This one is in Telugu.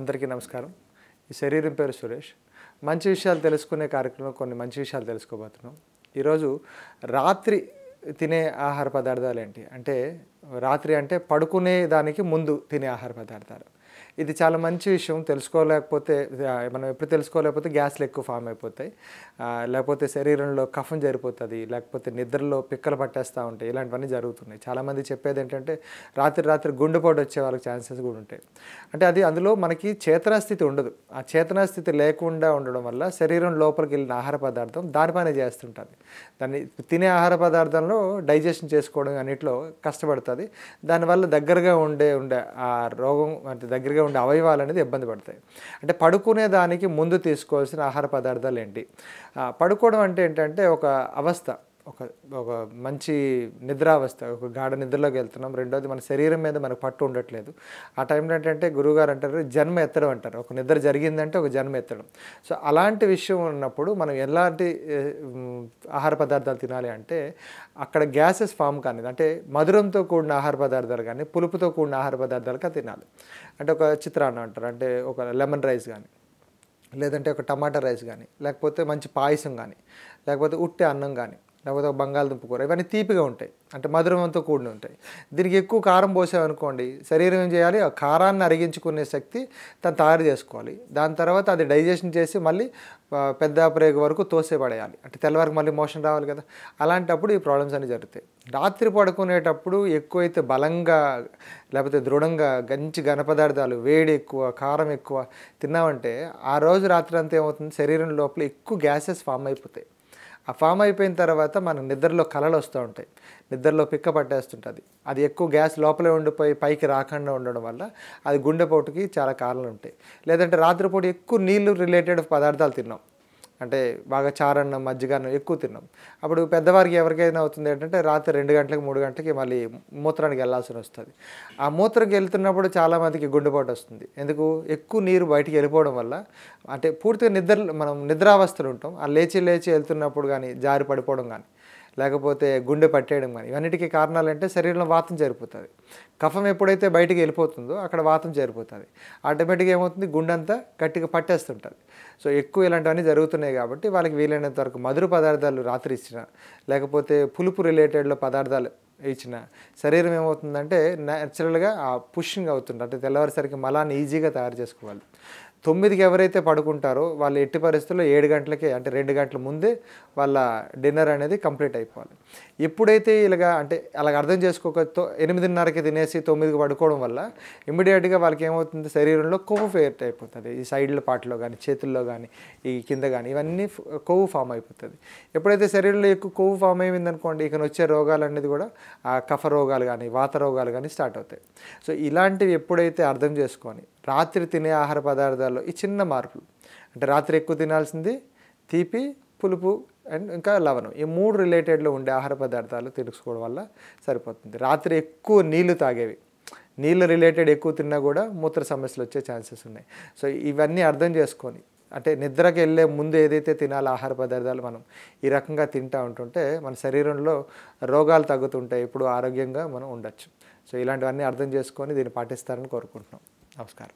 అందరికీ నమస్కారం ఈ శరీరం పేరు సురేష్ మంచి విషయాలు తెలుసుకునే కార్యక్రమం కొన్ని మంచి విషయాలు తెలుసుకోబోతున్నాం ఈరోజు రాత్రి తినే ఆహార పదార్థాలు ఏంటి అంటే రాత్రి అంటే పడుకునే దానికి ముందు తినే ఆహార పదార్థాలు ఇది చాలా మంచి విషయం తెలుసుకోలేకపోతే మనం ఎప్పుడు తెలుసుకోలేకపోతే గ్యాస్లు ఎక్కువ ఫామ్ అయిపోతాయి లేకపోతే శరీరంలో కఫం జరిపోతుంది లేకపోతే నిద్రలో పిక్కలు పట్టేస్తూ ఉంటాయి ఇలాంటివన్నీ జరుగుతున్నాయి చాలామంది చెప్పేది ఏంటంటే రాత్రి రాత్రి గుండెపోటు వచ్చే వాళ్ళకి ఛాన్సెస్ కూడా ఉంటాయి అంటే అది అందులో మనకి చేతనాస్థితి ఉండదు ఆ చేతనాస్థితి లేకుండా ఉండడం వల్ల శరీరం లోపలికి వెళ్ళిన ఆహార పదార్థం దానిపైన చేస్తుంటుంది దాన్ని తినే ఆహార పదార్థంలో డైజెషన్ చేసుకోవడం అన్నింటిలో కష్టపడుతుంది దానివల్ల దగ్గరగా ఉండే ఉండే ఆ రోగం అంటే దగ్గర దగ్గరగా ఉండే అవయవాలు అనేది ఇబ్బంది పడతాయి అంటే పడుకునే దానికి ముందు తీసుకోవాల్సిన ఆహార పదార్థాలు ఏంటి పడుకోవడం అంటే ఏంటంటే ఒక అవస్థ ఒక ఒక మంచి నిద్రావస్థ ఒక గాఢ నిద్రలోకి వెళ్తున్నాం రెండోది మన శరీరం మీద మనకు పట్టు ఉండట్లేదు ఆ టైంలో ఏంటంటే గురువుగారు అంటారు జన్మ ఎత్తడం అంటారు ఒక నిద్ర జరిగిందంటే ఒక జన్మ ఎత్తడం సో అలాంటి విషయం ఉన్నప్పుడు మనం ఎలాంటి ఆహార పదార్థాలు తినాలి అంటే అక్కడ గ్యాసెస్ ఫామ్ కానిది అంటే మధురంతో కూడిన ఆహార పదార్థాలు కానీ పులుపుతో కూడిన ఆహార కానీ తినాలి అంటే ఒక చిత్రాన్నం అంటారు అంటే ఒక లెమన్ రైస్ కానీ లేదంటే ఒక టమాటా రైస్ కానీ లేకపోతే మంచి పాయసం కానీ లేకపోతే ఉట్టి అన్నం కానీ లేకపోతే ఒక బంగాళదుంప కూర ఇవన్నీ తీపిగా ఉంటాయి అంటే మధురమంతో కూడిన ఉంటాయి దీనికి ఎక్కువ కారం పోసామనుకోండి శరీరం ఏం చేయాలి ఆ కారాన్ని అరిగించుకునే శక్తి తను తయారు చేసుకోవాలి దాని తర్వాత అది డైజెషన్ చేసి మళ్ళీ పెద్ద ప్రేగ వరకు తోసేపడేయాలి అంటే తెల్లవారికి మళ్ళీ మోషన్ రావాలి కదా అలాంటప్పుడు ఈ ప్రాబ్లమ్స్ అన్నీ జరుగుతాయి రాత్రి పడుకునేటప్పుడు ఎక్కువైతే బలంగా లేకపోతే దృఢంగా గంచి ఘన పదార్థాలు వేడి ఎక్కువ కారం ఎక్కువ తిన్నామంటే ఆ రోజు రాత్రి అంతా ఏమవుతుంది శరీరం లోపల ఎక్కువ గ్యాసెస్ ఫామ్ అయిపోతాయి ఆ ఫామ్ అయిపోయిన తర్వాత మనకు నిద్రలో కలలు వస్తూ ఉంటాయి నిద్రలో పిక్క పట్టేస్తుంటుంది అది ఎక్కువ గ్యాస్ లోపలే ఉండిపోయి పైకి రాకుండా ఉండడం వల్ల అది గుండెపోటుకి చాలా కారణాలు ఉంటాయి లేదంటే రాత్రిపూట ఎక్కువ నీళ్ళు రిలేటెడ్ పదార్థాలు తిన్నాం అంటే బాగా చారన్నం మజ్జిగ ఎక్కువ తిన్నాం అప్పుడు పెద్దవారికి ఎవరికైనా అవుతుంది ఏంటంటే రాత్రి రెండు గంటలకు మూడు గంటలకి మళ్ళీ మూత్రానికి వెళ్ళాల్సి వస్తుంది ఆ మూత్రంకి వెళ్తున్నప్పుడు చాలామందికి గుండెపోటు వస్తుంది ఎందుకు ఎక్కువ నీరు బయటికి వెళ్ళిపోవడం వల్ల అంటే పూర్తిగా నిద్ర మనం నిద్రావస్థలు ఉంటాం ఆ లేచి లేచి వెళ్తున్నప్పుడు కానీ జారి పడిపోవడం కానీ లేకపోతే గుండె పట్టేయడం కానీ ఇవన్నిటికీ అంటే శరీరంలో వాతం చేరిపోతుంది కఫం ఎప్పుడైతే బయటికి వెళ్ళిపోతుందో అక్కడ వాతం చేరిపోతుంది ఆటోమేటిక్గా ఏమవుతుంది గుండె అంతా గట్టిగా పట్టేస్తుంటుంది సో ఎక్కువ ఇలాంటివన్నీ జరుగుతున్నాయి కాబట్టి వాళ్ళకి వీలైనంత వరకు మధుర పదార్థాలు రాత్రి ఇచ్చిన లేకపోతే పులుపు రిలేటెడ్లో పదార్థాలు ఇచ్చిన శరీరం ఏమవుతుందంటే న్యాచురల్గా ఆ పుషింగ్ అవుతుంది అంటే తెల్లవారిసరికి మలాన్ని ఈజీగా తయారు చేసుకోవాలి తొమ్మిదికి ఎవరైతే పడుకుంటారో వాళ్ళు ఎట్టి పరిస్థితుల్లో ఏడు గంటలకే అంటే రెండు గంటల ముందే వాళ్ళ డిన్నర్ అనేది కంప్లీట్ అయిపోవాలి ఎప్పుడైతే ఇలాగా అంటే అలాగ అర్థం చేసుకోక ఎనిమిదిన్నరకి తినేసి తొమ్మిదికి పడుకోవడం వల్ల ఇమ్మీడియట్గా వాళ్ళకి ఏమవుతుంది శరీరంలో కొవ్వు ఫేట్ అయిపోతుంది ఈ సైడ్ల పాటలో కానీ చేతుల్లో కానీ ఈ కింద కానీ ఇవన్నీ కొవ్వు ఫామ్ అయిపోతుంది ఎప్పుడైతే శరీరంలో ఎక్కువ కొవ్వు ఫామ్ అయింది అనుకోండి ఇక్కడ వచ్చే రోగాలు అనేది కూడా కఫ రోగాలు కానీ వాత రోగాలు కానీ స్టార్ట్ అవుతాయి సో ఇలాంటివి ఎప్పుడైతే అర్థం చేసుకొని రాత్రి తినే ఆహార పదార్థాల్లో ఈ చిన్న మార్పులు అంటే రాత్రి ఎక్కువ తినాల్సింది తీపి పులుపు అండ్ ఇంకా లవణం ఈ మూడు రిలేటెడ్లో ఉండే ఆహార పదార్థాలు తెలుసుకోవడం వల్ల సరిపోతుంది రాత్రి ఎక్కువ నీళ్లు తాగేవి నీళ్ళు రిలేటెడ్ ఎక్కువ తిన్నా కూడా మూత్ర సమస్యలు వచ్చే ఛాన్సెస్ ఉన్నాయి సో ఇవన్నీ అర్థం చేసుకొని అంటే నిద్రకి వెళ్ళే ముందు ఏదైతే తినాలి ఆహార పదార్థాలు మనం ఈ రకంగా తింటూ ఉంటుంటే మన శరీరంలో రోగాలు తగ్గుతుంటాయి ఇప్పుడు ఆరోగ్యంగా మనం ఉండొచ్చు సో ఇలాంటివన్నీ అర్థం చేసుకొని దీన్ని పాటిస్తారని కోరుకుంటున్నాం Oscar.